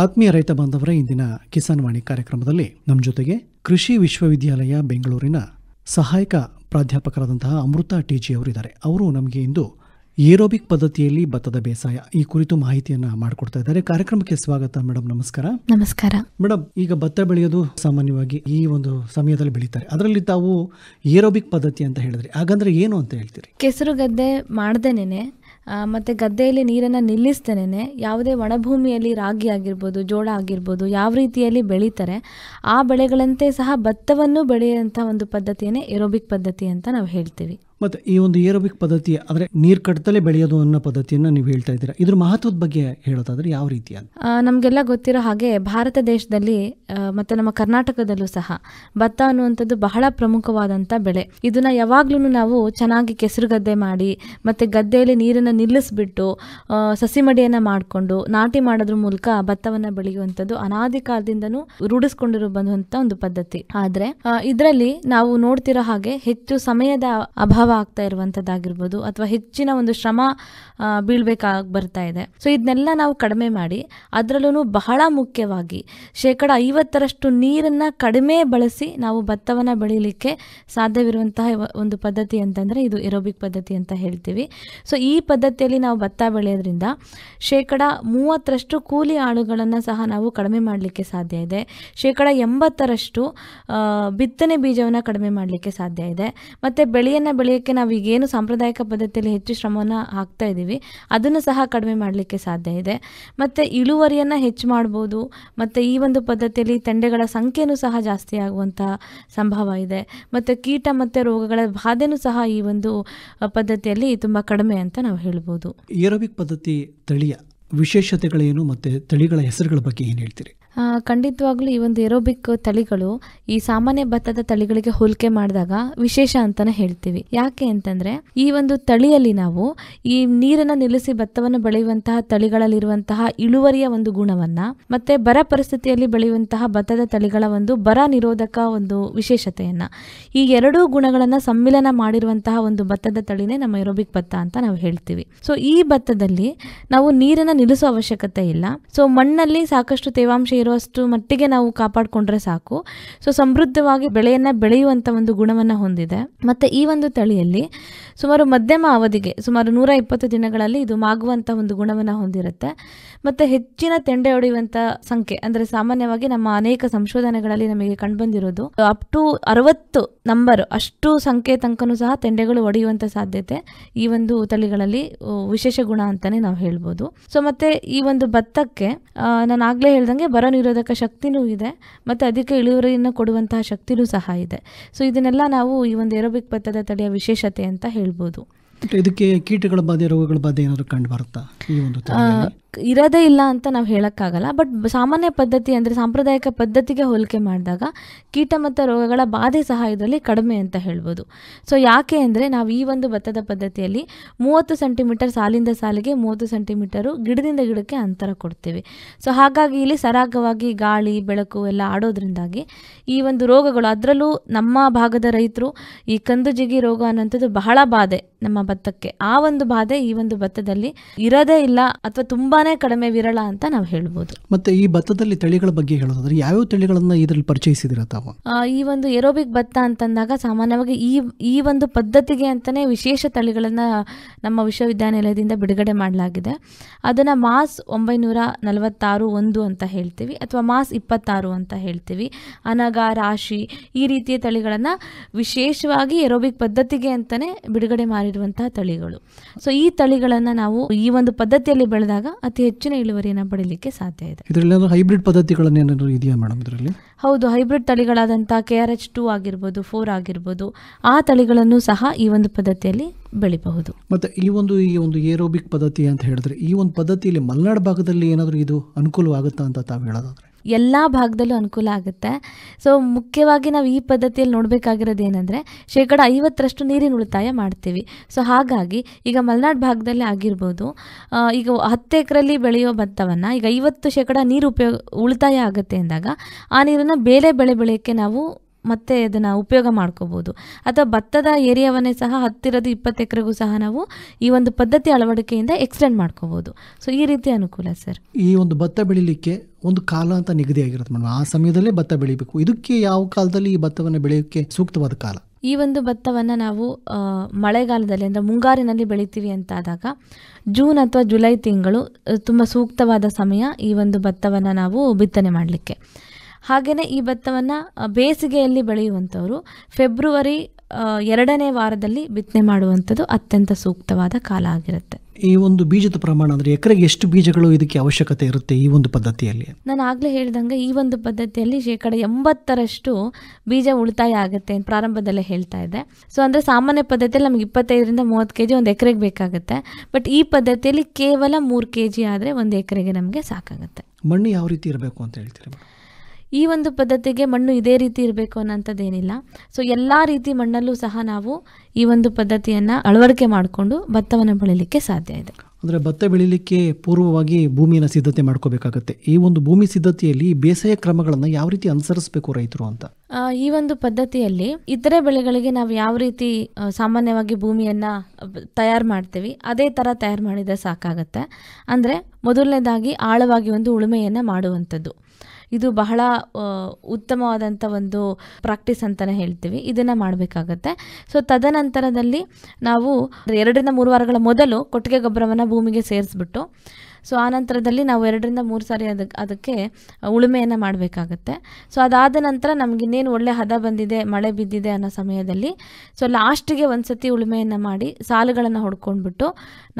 ಆತ್ಮೀಯ ರೈತ ಬಾಂಧವರ ಇಂದಿನ ಕಿಸಾನ್ ವಾಣಿ ಕಾರ್ಯಕ್ರಮದಲ್ಲಿ ನಮ್ಮ ಜೊತೆಗೆ ಕೃಷಿ ವಿಶ್ವವಿದ್ಯಾಲಯ ಬೆಂಗಳೂರಿನ ಸಹಾಯಕ ಪ್ರಾಧ್ಯಾಪಕರಾದಂತಹ ಅಮೃತ ಟಿಜಿ ಅವರಿದ್ದಾರೆ ಅವರು ನಮಗೆ ಇಂದು ಏರೋಬಿಕ್ ಪದ್ಧತಿಯಲ್ಲಿ ಭತ್ತದ ಬೇಸಾಯ ಈ ಕುರಿತು ಮಾಹಿತಿಯನ್ನ ಮಾಡಿಕೊಡ್ತಾ ಇದ್ದಾರೆ ಕಾರ್ಯಕ್ರಮಕ್ಕೆ ಸ್ವಾಗತ ಮೇಡಮ್ ನಮಸ್ಕಾರ ನಮಸ್ಕಾರ ಮೇಡಮ್ ಈಗ ಭತ್ತ ಬೆಳೆಯೋದು ಸಾಮಾನ್ಯವಾಗಿ ಈ ಒಂದು ಸಮಯದಲ್ಲಿ ಬೆಳೀತಾರೆ ಅದರಲ್ಲಿ ತಾವು ಏರೋಬಿಕ್ ಪದ್ಧತಿ ಅಂತ ಹೇಳಿದ್ರಿ ಹಾಗಂದ್ರೆ ಏನು ಅಂತ ಹೇಳ್ತೀರಿ ಕೆಸರು ಗದ್ದೆ ಮಾಡ್ದೇನೆ ಮತ್ತು ಗದ್ದೆಯಲ್ಲಿ ನೀರನ್ನು ನಿಲ್ಲಿಸ್ತೇನೆ ಯಾವುದೇ ಒಣಭೂಮಿಯಲ್ಲಿ ರಾಗಿ ಆಗಿರ್ಬೋದು ಜೋಳ ಆಗಿರ್ಬೋದು ಯಾವ ರೀತಿಯಲ್ಲಿ ಬೆಳೀತಾರೆ ಆ ಬೆಳೆಗಳಂತೆ ಸಹ ಭತ್ತವನ್ನು ಬೆಳೆಯುವಂಥ ಒಂದು ಪದ್ಧತಿಯೇ ಏರೋಬಿಕ್ ಪದ್ಧತಿ ಅಂತ ನಾವು ಹೇಳ್ತೀವಿ ಮತ್ತು ಈ ಒಂದು ಏರೋಬಿಕ್ ಪದ್ಧತಿ ಅಂದರೆ ನೀರು ಕಟ್ಟದಲ್ಲೇ ಬೆಳೆಯೋದು ಅನ್ನೋ ಪದ್ಧತಿಯನ್ನು ನೀವು ಹೇಳ್ತಾ ಇದ್ದೀರಾ ಇದ್ರ ಮಹತ್ವದ ಬಗ್ಗೆ ಹೇಳೋದಾದ್ರೆ ಯಾವ ರೀತಿಯ ನಮಗೆಲ್ಲ ಗೊತ್ತಿರೋ ಹಾಗೆ ಭಾರತ ದೇಶದಲ್ಲಿ ಮತ್ತೆ ನಮ್ಮ ಕರ್ನಾಟಕದಲ್ಲೂ ಸಹ ಭತ್ತ ಅನ್ನುವಂಥದ್ದು ಬಹಳ ಪ್ರಮುಖವಾದಂಥ ಬೆಳೆ ಇದನ್ನು ಯಾವಾಗ್ಲೂ ನಾವು ಚೆನ್ನಾಗಿ ಕೆಸರು ಗದ್ದೆ ಮಾಡಿ ಮತ್ತೆ ಗದ್ದೆಯಲ್ಲಿ ನೀರನ್ನು ನಿಲ್ಲಿಸ್ಬಿಟ್ಟು ಸಸಿ ಮಡಿಯನ್ನು ಮಾಡಿಕೊಂಡು ನಾಟಿ ಮಾಡೋದ್ರ ಮೂಲಕ ಭತ್ತವನ್ನು ಬೆಳೆಯುವಂಥದ್ದು ಅನಾದಿ ಕಾಲದಿಂದನೂ ರೂಢಿಸ್ಕೊಂಡಿರೋ ಒಂದು ಪದ್ಧತಿ ಆದರೆ ಇದರಲ್ಲಿ ನಾವು ನೋಡ್ತಿರೋ ಹಾಗೆ ಹೆಚ್ಚು ಸಮಯದ ಅಭಾವ ಅಭಾವ ಆಗ್ತಾ ಇರುವಂಥದ್ದಾಗಿರ್ಬೋದು ಅಥವಾ ಹೆಚ್ಚಿನ ಒಂದು ಶ್ರಮ ಬೀಳ್ಬೇಕಾಗಿ ಬರ್ತಾ ಇದೆ ಸೊ ಇದನ್ನೆಲ್ಲ ನಾವು ಕಡಿಮೆ ಮಾಡಿ ಅದರಲ್ಲೂ ಬಹಳ ಮುಖ್ಯವಾಗಿ ಶೇಕಡ ಐವತ್ತರಷ್ಟು ನೀರನ್ನು ಕಡಿಮೆ ಬಳಸಿ ನಾವು ಭತ್ತವನ್ನು ಬೆಳೀಲಿಕ್ಕೆ ಸಾಧ್ಯವಿರುವಂತಹ ಒಂದು ಪದ್ಧತಿ ಅಂತಂದರೆ ಇದು ಎರೋಬಿಕ್ ಪದ್ಧತಿ ಅಂತ ಹೇಳ್ತೀವಿ ಸೊ ಈ ಪದ್ಧತಿಯಲ್ಲಿ ನಾವು ಭತ್ತ ಬೆಳೆಯೋದ್ರಿಂದ ಶೇಕಡ ಮೂವತ್ತರಷ್ಟು ಕೂಲಿ ಆಳುಗಳನ್ನು ಸಹ ನಾವು ಕಡಿಮೆ ಮಾಡಲಿಕ್ಕೆ ಸಾಧ್ಯ ಇದೆ ಶೇಕಡ ಎಂಬತ್ತರಷ್ಟು ಬಿತ್ತನೆ ಬೀಜವನ್ನು ಕಡಿಮೆ ಮಾಡಲಿಕ್ಕೆ ಸಾಧ್ಯ ಇದೆ ಮತ್ತು ಬೆಳೆಯನ್ನು ಬೆಳೆಯ ನಾವು ಈಗೇನು ಸಾಂಪ್ರದಾಯಿಕ ಪದ್ಧತಿಯಲ್ಲಿ ಹೆಚ್ಚು ಶ್ರಮವನ್ನು ಹಾಕ್ತಾ ಇದ್ದೀವಿ ಅದನ್ನು ಸಹ ಕಡಿಮೆ ಮಾಡಲಿಕ್ಕೆ ಸಾಧ್ಯ ಇದೆ ಮತ್ತು ಇಳುವರಿಯನ್ನು ಹೆಚ್ಚು ಮಾಡ್ಬೋದು ಮತ್ತು ಈ ಒಂದು ಪದ್ಧತಿಯಲ್ಲಿ ತಂಡೆಗಳ ಸಂಖ್ಯೆಯೂ ಸಹ ಜಾಸ್ತಿ ಆಗುವಂಥ ಸಂಭವ ಇದೆ ಮತ್ತು ಕೀಟ ಮತ್ತು ರೋಗಗಳ ಬಾಧೆನೂ ಸಹ ಈ ಒಂದು ಪದ್ಧತಿಯಲ್ಲಿ ತುಂಬ ಕಡಿಮೆ ಅಂತ ನಾವು ಹೇಳ್ಬೋದು ಏರೋಬಿಕ್ ಪದ್ಧತಿ ತಳಿಯ ವಿಶೇಷತೆಗಳೇನು ಮತ್ತು ತಳಿಗಳ ಹೆಸರುಗಳ ಬಗ್ಗೆ ಏನು ಹೇಳ್ತೀರಿ ಖಂಡಿತವಾಗ್ಲೂ ಈ ಒಂದು ಏರೋಬಿಕ್ ತಳಿಗಳು ಈ ಸಾಮಾನ್ಯ ಭತ್ತದ ತಳಿಗಳಿಗೆ ಹೋಲಿಕೆ ಮಾಡಿದಾಗ ವಿಶೇಷ ಅಂತಾನೆ ಹೇಳ್ತೀವಿ ಯಾಕೆ ಅಂತಂದ್ರೆ ಈ ಒಂದು ತಳಿಯಲ್ಲಿ ನಾವು ಈ ನೀರನ್ನು ನಿಲ್ಲಿಸಿ ಭತ್ತವನ್ನು ಬೆಳೆಯುವಂತಹ ತಳಿಗಳಲ್ಲಿರುವಂತಹ ಇಳುವರಿಯ ಒಂದು ಗುಣವನ್ನ ಮತ್ತೆ ಬರ ಪರಿಸ್ಥಿತಿಯಲ್ಲಿ ಬೆಳೆಯುವಂತಹ ಭತ್ತದ ತಳಿಗಳ ಒಂದು ಬರ ನಿರೋಧಕ ಒಂದು ವಿಶೇಷತೆಯನ್ನ ಈ ಎರಡೂ ಗುಣಗಳನ್ನ ಸಮ್ಮಿಲನ ಮಾಡಿರುವಂತಹ ಒಂದು ಭತ್ತದ ತಳಿನೇ ನಮ್ಮ ಏರೋಬಿಕ್ ಭತ್ತ ಅಂತ ನಾವು ಹೇಳ್ತೀವಿ ಸೊ ಈ ಭತ್ತದಲ್ಲಿ ನಾವು ನೀರನ್ನು ನಿಲ್ಲಿಸುವ ಅವಶ್ಯಕತೆ ಇಲ್ಲ ಸೊ ಮಣ್ಣಲ್ಲಿ ಸಾಕಷ್ಟು ತೇವಾಂಶ ಇರುವಷ್ಟು ಮಟ್ಟಿಗೆ ನಾವು ಕಾಪಾಡಿಕೊಂಡ್ರೆ ಸಾಕು ಸೊ ಸಮೃದ್ಧವಾಗಿ ಬೆಳೆಯನ್ನು ಬೆಳೆಯುವಂಥ ಒಂದು ಗುಣವನ್ನು ಹೊಂದಿದೆ ಮತ್ತು ಈ ಒಂದು ತಳಿಯಲ್ಲಿ ಸುಮಾರು ಮಧ್ಯಮ ಅವಧಿಗೆ ಸುಮಾರು ನೂರ ಇಪ್ಪತ್ತು ದಿನಗಳಲ್ಲಿ ಇದು ಮಾಗುವಂಥ ಒಂದು ಗುಣವನ್ನು ಹೊಂದಿರುತ್ತೆ ಮತ್ತು ಹೆಚ್ಚಿನ ತೆಂಡೆ ಹೊಡೆಯುವಂಥ ಸಂಖ್ಯೆ ಅಂದರೆ ಸಾಮಾನ್ಯವಾಗಿ ನಮ್ಮ ಅನೇಕ ಸಂಶೋಧನೆಗಳಲ್ಲಿ ನಮಗೆ ಕಂಡುಬಂದಿರೋದು ಅಪ್ ಟು ಅರವತ್ತು ನಂಬರ್ ಅಷ್ಟು ಸಂಖ್ಯೆ ತನಕನೂ ಸಹ ತೆಂಡೆಗಳು ಒಡೆಯುವಂಥ ಸಾಧ್ಯತೆ ಈ ಒಂದು ತಳಿಗಳಲ್ಲಿ ವಿಶೇಷ ಗುಣ ಅಂತಾನೆ ನಾವು ಹೇಳ್ಬೋದು ಸೊ ಮತ್ತೆ ಈ ಒಂದು ಭತ್ತಕ್ಕೆ ನಾನು ಆಗಲೇ ಹೇಳ್ದಂಗೆ ಬರ ನಿರೋಧಕ ಶಕ್ತಿನೂ ಇದೆ ಮತ್ತು ಅಧಿಕ ಇಳುವರಿಯನ್ನು ಕೊಡುವಂತಹ ಶಕ್ತಿನೂ ಸಹ ಇದೆ ಸೊ ಇದನ್ನೆಲ್ಲ ನಾವು ಈ ಒಂದು ಏರೋಬಿಕ್ ಭತ್ತದ ತಳಿಯ ವಿಶೇಷತೆ ಅಂತ ಹೇಳ್ಬೋದು ಹೇಳ್ಬೋದು ಇದಕ್ಕೆ ಕೀಟಗಳ ಬಾಧೆ ರೋಗಗಳ ಬಾಧೆ ಏನಾದರೂ ಕಂಡು ಬರುತ್ತಾ ಈ ಒಂದು ಇರೋದೇ ಇಲ್ಲ ಅಂತ ನಾವು ಹೇಳೋಕ್ಕಾಗಲ್ಲ ಬಟ್ ಸಾಮಾನ್ಯ ಪದ್ಧತಿ ಅಂದರೆ ಸಾಂಪ್ರದಾಯಿಕ ಪದ್ಧತಿಗೆ ಹೋಲಿಕೆ ಮಾಡಿದಾಗ ಕೀಟ ಮತ್ತು ರೋಗಗಳ ಬಾಧೆ ಸಹ ಇದರಲ್ಲಿ ಕಡಿಮೆ ಅಂತ ಹೇಳ್ಬೋದು ಸೊ ಯಾಕೆ ಅಂದರೆ ನಾವು ಈ ಒಂದು ಭತ್ತದ ಪದ್ಧತಿಯಲ್ಲಿ ಮೂವತ್ತು ಸೆಂಟಿಮೀಟರ್ ಸಾಲಿಂದ ಸಾಲಿಗೆ ಮೂವತ್ತು ಸೆಂಟಿಮೀಟರು ಗಿಡದಿಂದ ಗಿಡಕ್ಕೆ ಅಂತರ ಕೊಡ್ತೀವಿ ಸೊ ಹಾಗಾಗಿ ಇಲ್ಲಿ ಸರಾಗವಾಗಿ ಗಾಳಿ ಬೆಳಕು ಎಲ್ಲ ಆಡೋದ್ರಿಂದಾಗಿ ಈ ಒಂದು ರೋಗಗಳು ಅದರಲ್ಲೂ ನಮ್ಮ ಭಾಗದ ರೈತರು ಈ ಜಿಗಿ ರೋಗ ಅನ್ನೋಂಥದ್ದು ಬಹಳ ಬಾಧೆ ನಮ್ಮ ಭತ್ತಕ್ಕೆ ಆ ಒಂದು ಬಾಧೆ ಈ ಒಂದು ಭತ್ತದಲ್ಲಿ ಇರೋದೇ ಇಲ್ಲ ಅಥವಾ ತುಂಬಾ ಕಡಿಮೆ ವಿರಳ ಅಂತ ನಾವು ಹೇಳ್ಬೋದು ಮತ್ತೆ ಈ ಭತ್ತದಲ್ಲಿ ತಳಿಗಳ ಬಗ್ಗೆ ಹೇಳೋದಾದ್ರೆ ಯಾವ್ಯಾವ ತಳಿಗಳನ್ನ ಇದರಲ್ಲಿ ಪರಿಚಯಿಸಿದಿರ ತಾವು ಈ ಒಂದು ಏರೋಬಿಕ್ ಭತ್ತ ಅಂತಂದಾಗ ಸಾಮಾನ್ಯವಾಗಿ ಈ ಈ ಒಂದು ಪದ್ಧತಿಗೆ ಅಂತಾನೆ ವಿಶೇಷ ತಳಿಗಳನ್ನ ನಮ್ಮ ವಿಶ್ವವಿದ್ಯಾನಿಲಯದಿಂದ ಬಿಡುಗಡೆ ಮಾಡಲಾಗಿದೆ ಅದನ್ನ ಮಾಸ್ ಒಂಬೈನೂರ ನಲವತ್ತಾರು ಒಂದು ಅಂತ ಹೇಳ್ತೀವಿ ಅಥವಾ ಮಾಸ್ ಇಪ್ಪತ್ತಾರು ಅಂತ ಹೇಳ್ತೀವಿ ಅನಗ ರಾಶಿ ಈ ರೀತಿಯ ತಳಿಗಳನ್ನು ವಿಶೇಷವಾಗಿ ಏರೋಬಿಕ್ ಪದ್ಧತಿಗೆ ಅಂತಾನೆ ಬಿಡುಗಡೆ ಮಾಡಿರುವಂತಹ ತಳಿಗಳು ಸೊ ಈ ತಳಿಗಳನ್ನು ನಾವು ಈ ಒಂದು ಪದ್ಧತಿಯಲ್ಲಿ ಬೆಳೆದಾಗ ಅತಿ ಹೆಚ್ಚಿನ ಇಳುವರಿಯನ್ನು ಪಡೀಲಿಕ್ಕೆ ಸಾಧ್ಯ ಇದೆ ಇದರಲ್ಲಿ ಹೈಬ್ರಿಡ್ ಏನಾದರೂ ಇದೆಯಾ ಮೇಡಮ್ ಇದರಲ್ಲಿ ಹೌದು ಹೈಬ್ರಿಡ್ ತಳಿಗಳಾದಂಥ ಕೆ ಆರ್ ಎಚ್ ಟೂ ಆಗಿರ್ಬೋದು ಫೋರ್ ಆಗಿರ್ಬೋದು ಆ ತಳಿಗಳನ್ನು ಸಹ ಈ ಒಂದು ಪದ್ಧತಿಯಲ್ಲಿ ಬೆಳಿಬಹುದು ಮತ್ತೆ ಈ ಒಂದು ಈ ಒಂದು ಏರೋಬಿಕ್ ಪದ್ಧತಿ ಅಂತ ಹೇಳಿದ್ರೆ ಈ ಒಂದು ಪದ್ಧತಿಯಲ್ಲಿ ಮಲೆನಾಡು ಭಾಗದಲ್ಲಿ ಏನಾದರೂ ಇದು ಅನುಕೂಲವಾಗುತ್ತಾ ಅಂತ ತಾವು ಹೇಳೋದಾದ್ರೆ ಎಲ್ಲ ಭಾಗದಲ್ಲೂ ಅನುಕೂಲ ಆಗುತ್ತೆ ಸೊ ಮುಖ್ಯವಾಗಿ ನಾವು ಈ ಪದ್ಧತಿಯಲ್ಲಿ ನೋಡಬೇಕಾಗಿರೋದು ಏನಂದರೆ ಶೇಕಡ ಐವತ್ತರಷ್ಟು ನೀರಿನ ಉಳಿತಾಯ ಮಾಡ್ತೀವಿ ಸೊ ಹಾಗಾಗಿ ಈಗ ಮಲೆನಾಡು ಭಾಗದಲ್ಲಿ ಆಗಿರ್ಬೋದು ಈಗ ಹತ್ತು ಎಕರೆಲ್ಲಿ ಬೆಳೆಯೋ ಭತ್ತವನ್ನು ಈಗ ಐವತ್ತು ಶೇಕಡ ನೀರು ಉಪಯೋಗ ಉಳಿತಾಯ ಆಗುತ್ತೆ ಅಂದಾಗ ಆ ನೀರನ್ನು ಬೇರೆ ಬೆಳೆ ಬೆಳೆಯೋಕ್ಕೆ ನಾವು ಮತ್ತೆ ಅದನ್ನು ಉಪಯೋಗ ಮಾಡ್ಕೋಬೋದು ಅಥವಾ ಭತ್ತದ ಏರಿಯಾವನ್ನೇ ಸಹ ಹತ್ತಿರದ ಇಪ್ಪತ್ತು ಎಕರೆಗೂ ಸಹ ನಾವು ಈ ಒಂದು ಪದ್ಧತಿ ಅಳವಡಿಕೆಯಿಂದ ಎಕ್ಸ್ಟೆಂಡ್ ಮಾಡ್ಕೋಬೋದು ಸೊ ಈ ರೀತಿ ಅನುಕೂಲ ಸರ್ ಈ ಒಂದು ಭತ್ತ ಬೆಳಿಲಿಕ್ಕೆ ಒಂದು ಕಾಲ ಅಂತ ನಿಗದಿ ಆಗಿರುತ್ತೆ ಮೇಡಮ್ ಆ ಸಮಯದಲ್ಲೇ ಭತ್ತ ಬೆಳಿಬೇಕು ಇದಕ್ಕೆ ಯಾವ ಕಾಲದಲ್ಲಿ ಈ ಭತ್ತವನ್ನು ಬೆಳೆಯೋಕ್ಕೆ ಸೂಕ್ತವಾದ ಕಾಲ ಈ ಒಂದು ಭತ್ತವನ್ನು ನಾವು ಮಳೆಗಾಲದಲ್ಲಿ ಅಂದರೆ ಮುಂಗಾರಿನಲ್ಲಿ ಬೆಳಿತೀವಿ ಅಂತಾದಾಗ ಜೂನ್ ಅಥವಾ ಜುಲೈ ತಿಂಗಳು ತುಂಬ ಸೂಕ್ತವಾದ ಸಮಯ ಈ ಒಂದು ಭತ್ತವನ್ನು ನಾವು ಬಿತ್ತನೆ ಮಾಡಲಿಕ್ಕೆ ಹಾಗೆಯೇ ಈ ಭತ್ತವನ್ನು ಬೇಸಿಗೆಯಲ್ಲಿ ಬೆಳೆಯುವಂಥವರು ಫೆಬ್ರವರಿ ಎರಡನೇ ವಾರದಲ್ಲಿ ಬಿತ್ತನೆ ಮಾಡುವಂಥದ್ದು ಅತ್ಯಂತ ಸೂಕ್ತವಾದ ಕಾಲ ಆಗಿರುತ್ತೆ ಈ ಒಂದು ಬೀಜದ ಪ್ರಮಾಣ ಅಂದರೆ ಎಕರೆಗೆ ಎಷ್ಟು ಬೀಜಗಳು ಇದಕ್ಕೆ ಅವಶ್ಯಕತೆ ಇರುತ್ತೆ ಈ ಒಂದು ಪದ್ಧತಿಯಲ್ಲಿ ನಾನು ಆಗಲೇ ಹೇಳಿದಂಗೆ ಈ ಒಂದು ಪದ್ಧತಿಯಲ್ಲಿ ಶೇಕಡ ಎಂಬತ್ತರಷ್ಟು ಬೀಜ ಉಳಿತಾಯ ಆಗುತ್ತೆ ಪ್ರಾರಂಭದಲ್ಲೇ ಹೇಳ್ತಾ ಇದೆ ಸೊ ಅಂದರೆ ಸಾಮಾನ್ಯ ಪದ್ಧತಿಯಲ್ಲಿ ನಮ್ಗೆ ಇಪ್ಪತ್ತೈದರಿಂದ ಮೂವತ್ತು ಕೆ ಜಿ ಒಂದು ಎಕರೆಗೆ ಬೇಕಾಗುತ್ತೆ ಬಟ್ ಈ ಪದ್ಧತಿಯಲ್ಲಿ ಕೇವಲ ಮೂರು ಕೆ ಜಿ ಆದರೆ ಒಂದು ಎಕರೆಗೆ ನಮಗೆ ಸಾಕಾಗುತ್ತೆ ಮಣ್ಣು ಯಾವ ರೀತಿ ಇರಬೇಕು ಅಂತ ಹೇಳ್ತೀರಾ ಈ ಒಂದು ಪದ್ಧತಿಗೆ ಮಣ್ಣು ಇದೇ ರೀತಿ ಇರಬೇಕು ಅನ್ನೋಂಥದ್ದೇನಿಲ್ಲ ಸೊ ಎಲ್ಲ ರೀತಿ ಮಣ್ಣಲ್ಲೂ ಸಹ ನಾವು ಈ ಒಂದು ಪದ್ಧತಿಯನ್ನು ಅಳವಡಿಕೆ ಮಾಡಿಕೊಂಡು ಭತ್ತವನ್ನು ಬೆಳೀಲಿಕ್ಕೆ ಸಾಧ್ಯ ಇದೆ ಅಂದರೆ ಭತ್ತ ಬೆಳೀಲಿಕ್ಕೆ ಪೂರ್ವವಾಗಿ ಭೂಮಿಯನ್ನು ಸಿದ್ಧತೆ ಮಾಡ್ಕೋಬೇಕಾಗುತ್ತೆ ಈ ಒಂದು ಭೂಮಿ ಸಿದ್ಧತೆಯಲ್ಲಿ ಬೇಸಾಯ ಕ್ರಮಗಳನ್ನು ಯಾವ ರೀತಿ ಅನುಸರಿಸಬೇಕು ರೈತರು ಅಂತ ಈ ಒಂದು ಪದ್ಧತಿಯಲ್ಲಿ ಇತರೆ ಬೆಳೆಗಳಿಗೆ ನಾವು ಯಾವ ರೀತಿ ಸಾಮಾನ್ಯವಾಗಿ ಭೂಮಿಯನ್ನು ತಯಾರು ಮಾಡ್ತೀವಿ ಅದೇ ಥರ ತಯಾರು ಮಾಡಿದರೆ ಸಾಕಾಗತ್ತೆ ಅಂದರೆ ಮೊದಲನೇದಾಗಿ ಆಳವಾಗಿ ಒಂದು ಉಳುಮೆಯನ್ನು ಮಾಡುವಂಥದ್ದು ಇದು ಬಹಳ ಉತ್ತಮವಾದಂಥ ಒಂದು ಪ್ರಾಕ್ಟೀಸ್ ಅಂತಲೇ ಹೇಳ್ತೀವಿ ಇದನ್ನು ಮಾಡಬೇಕಾಗತ್ತೆ ಸೊ ತದನಂತರದಲ್ಲಿ ನಾವು ಎರಡರಿಂದ ಮೂರು ವಾರಗಳ ಮೊದಲು ಕೊಟ್ಟಿಗೆ ಗೊಬ್ಬರವನ್ನು ಭೂಮಿಗೆ ಸೇರಿಸ್ಬಿಟ್ಟು ಸೊ ಆ ನಂತರದಲ್ಲಿ ನಾವು ಎರಡರಿಂದ ಮೂರು ಸಾರಿ ಅದಕ್ಕೆ ಅದಕ್ಕೆ ಉಳುಮೆಯನ್ನು ಮಾಡಬೇಕಾಗತ್ತೆ ಸೊ ಅದಾದ ನಂತರ ನಮಗಿನ್ನೇನು ಒಳ್ಳೆ ಹದ ಬಂದಿದೆ ಮಳೆ ಬಿದ್ದಿದೆ ಅನ್ನೋ ಸಮಯದಲ್ಲಿ ಸೊ ಲಾಸ್ಟಿಗೆ ಒಂದು ಸತಿ ಉಳುಮೆಯನ್ನು ಮಾಡಿ ಸಾಲುಗಳನ್ನು ಹೊಡ್ಕೊಂಡ್ಬಿಟ್ಟು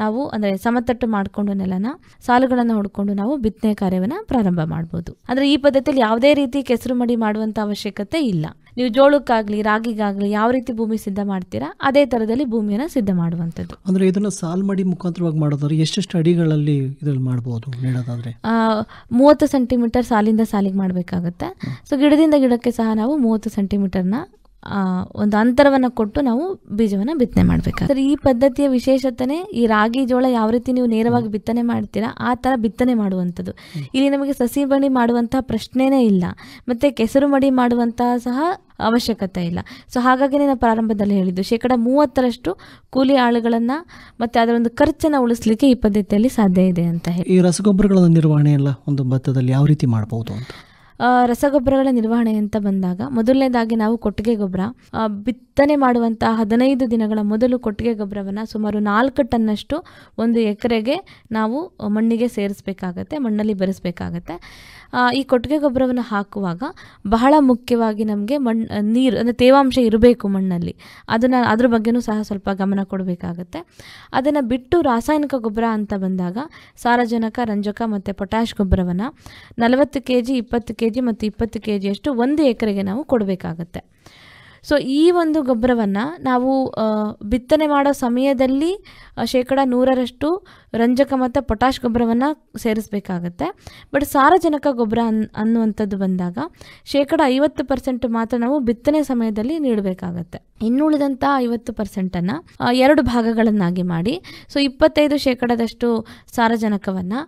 ನಾವು ಅಂದರೆ ಸಮತಟ್ಟು ಮಾಡಿಕೊಂಡು ನೆಲನ ಸಾಲುಗಳನ್ನು ಹೊಡ್ಕೊಂಡು ನಾವು ಬಿತ್ತನೆ ಕಾರ್ಯವನ್ನು ಪ್ರಾರಂಭ ಮಾಡ್ಬೋದು ಅಂದರೆ ಈ ಪದ್ಧತಿಯಲ್ಲಿ ಯಾವುದೇ ರೀತಿ ಕೆಸರು ಮಡಿ ಮಾಡುವಂಥ ಅವಶ್ಯಕತೆ ಇಲ್ಲ ನೀವು ಜೋಳಕ್ಕಾಗ್ಲಿ ರಾಗಿಗಾಗಲಿ ಯಾವ ರೀತಿ ಭೂಮಿ ಸಿದ್ಧ ಮಾಡ್ತೀರಾ ಅದೇ ಥರದಲ್ಲಿ ಭೂಮಿಯನ್ನು ಸಿದ್ಧ ಮಾಡುವಂಥದ್ದು ಅಂದರೆ ಇದನ್ನು ಸಾಲ್ ಮಾಡಿ ಮುಖಾಂತರವಾಗಿ ಮಾಡೋದಾದ್ರೆ ಎಷ್ಟೆಷ್ಟು ಅಡಿಗಳಲ್ಲಿ ಇದರಲ್ಲಿ ಮಾಡ್ಬೋದು ಹೇಳೋದಾದರೆ ಮೂವತ್ತು ಸೆಂಟಿಮೀಟರ್ ಸಾಲಿಂದ ಸಾಲಿಗೆ ಮಾಡಬೇಕಾಗುತ್ತೆ ಸೊ ಗಿಡದಿಂದ ಗಿಡಕ್ಕೆ ಸಹ ನಾವು ಮೂವತ್ತು ಸೆಂಟಿಮೀಟರ್ನ ಒಂದು ಅಂತರವನ್ನು ಕೊಟ್ಟು ನಾವು ಬೀಜವನ್ನು ಬಿತ್ತನೆ ಮಾಡ್ಬೇಕಾದ್ರೆ ಈ ಪದ್ಧತಿಯ ವಿಶೇಷತೆ ಈ ರಾಗಿ ಜೋಳ ಯಾವ ರೀತಿ ನೀವು ನೇರವಾಗಿ ಬಿತ್ತನೆ ಮಾಡ್ತೀರಾ ಆ ಥರ ಬಿತ್ತನೆ ಮಾಡುವಂಥದ್ದು ಇಲ್ಲಿ ನಮಗೆ ಸಸಿ ಮಣಿ ಮಾಡುವಂತಹ ಪ್ರಶ್ನೆನೇ ಇಲ್ಲ ಮತ್ತು ಕೆಸರು ಮಡಿ ಮಾಡುವಂತಹ ಸಹ ಅವಶ್ಯಕತೆ ಇಲ್ಲ ಸೊ ಹಾಗಾಗಿ ನಾನು ಪ್ರಾರಂಭದಲ್ಲಿ ಹೇಳಿದ್ದು ಶೇಕಡ ಮೂವತ್ತರಷ್ಟು ಕೂಲಿ ಆಳುಗಳನ್ನ ಮತ್ತೆ ಅದರ ಒಂದು ಖರ್ಚನ್ನು ಉಳಿಸಲಿಕ್ಕೆ ಈ ಪದ್ಧತಿಯಲ್ಲಿ ಸಾಧ್ಯ ಇದೆ ಅಂತ ಹೇಳಿ ಈ ರಸಗೊಬ್ಬರಗಳ ನಿರ್ವಹಣೆ ಎಲ್ಲ ಒಂದು ಭತ್ತದಲ್ಲಿ ಯಾವ ರೀತಿ ಮಾಡಬಹುದು ಅಂತ ರಸಗೊಬ್ಬರಗಳ ನಿರ್ವಹಣೆ ಅಂತ ಬಂದಾಗ ಮೊದಲನೇದಾಗಿ ನಾವು ಕೊಟ್ಟಿಗೆ ಗೊಬ್ಬರ ಬಿತ್ತನೆ ಮಾಡುವಂತಹ ಹದಿನೈದು ದಿನಗಳ ಮೊದಲು ಕೊಟ್ಟಿಗೆ ಗೊಬ್ಬರವನ್ನು ಸುಮಾರು ನಾಲ್ಕು ಟನ್ನಷ್ಟು ಒಂದು ಎಕರೆಗೆ ನಾವು ಮಣ್ಣಿಗೆ ಸೇರಿಸಬೇಕಾಗತ್ತೆ ಮಣ್ಣಲ್ಲಿ ಬೆರೆಸಬೇಕಾಗತ್ತೆ ಈ ಕೊಟ್ಟಿಗೆ ಗೊಬ್ಬರವನ್ನು ಹಾಕುವಾಗ ಬಹಳ ಮುಖ್ಯವಾಗಿ ನಮಗೆ ಮಣ್ಣು ನೀರು ಅಂದರೆ ತೇವಾಂಶ ಇರಬೇಕು ಮಣ್ಣಲ್ಲಿ ಅದನ್ನು ಅದ್ರ ಬಗ್ಗೆಯೂ ಸಹ ಸ್ವಲ್ಪ ಗಮನ ಕೊಡಬೇಕಾಗತ್ತೆ ಅದನ್ನು ಬಿಟ್ಟು ರಾಸಾಯನಿಕ ಗೊಬ್ಬರ ಅಂತ ಬಂದಾಗ ಸಾರಜನಕ ರಂಜಕ ಮತ್ತು ಪೊಟ್ಯಾಷ್ ಗೊಬ್ಬರವನ್ನು ನಲವತ್ತು ಕೆ ಜಿ ಇಪ್ಪತ್ತು ಕೆ ಜಿ ಮತ್ತು ಇಪ್ಪತ್ತು ಕೆ ಜಿಯಷ್ಟು ಒಂದು ಎಕರೆಗೆ ನಾವು ಕೊಡಬೇಕಾಗತ್ತೆ ಸೊ ಈ ಒಂದು ಗೊಬ್ಬರವನ್ನು ನಾವು ಬಿತ್ತನೆ ಮಾಡೋ ಸಮಯದಲ್ಲಿ ಶೇಕಡ ನೂರರಷ್ಟು ರಂಜಕ ಮತ್ತು ಪೊಟ್ಯಾಶ್ ಗೊಬ್ಬರವನ್ನು ಸೇರಿಸಬೇಕಾಗತ್ತೆ ಬಟ್ ಸಾರಜನಕ ಗೊಬ್ಬರ ಅನ್ ಅನ್ನುವಂಥದ್ದು ಬಂದಾಗ ಶೇಕಡ ಐವತ್ತು ಪರ್ಸೆಂಟ್ ಮಾತ್ರ ನಾವು ಬಿತ್ತನೆ ಸಮಯದಲ್ಲಿ ನೀಡಬೇಕಾಗತ್ತೆ ಇನ್ನುಳಿದಂಥ ಐವತ್ತು ಪರ್ಸೆಂಟನ್ನು ಎರಡು ಭಾಗಗಳನ್ನಾಗಿ ಮಾಡಿ ಸೊ ಇಪ್ಪತ್ತೈದು ಶೇಕಡದಷ್ಟು ಸಾರಜನಕವನ್ನು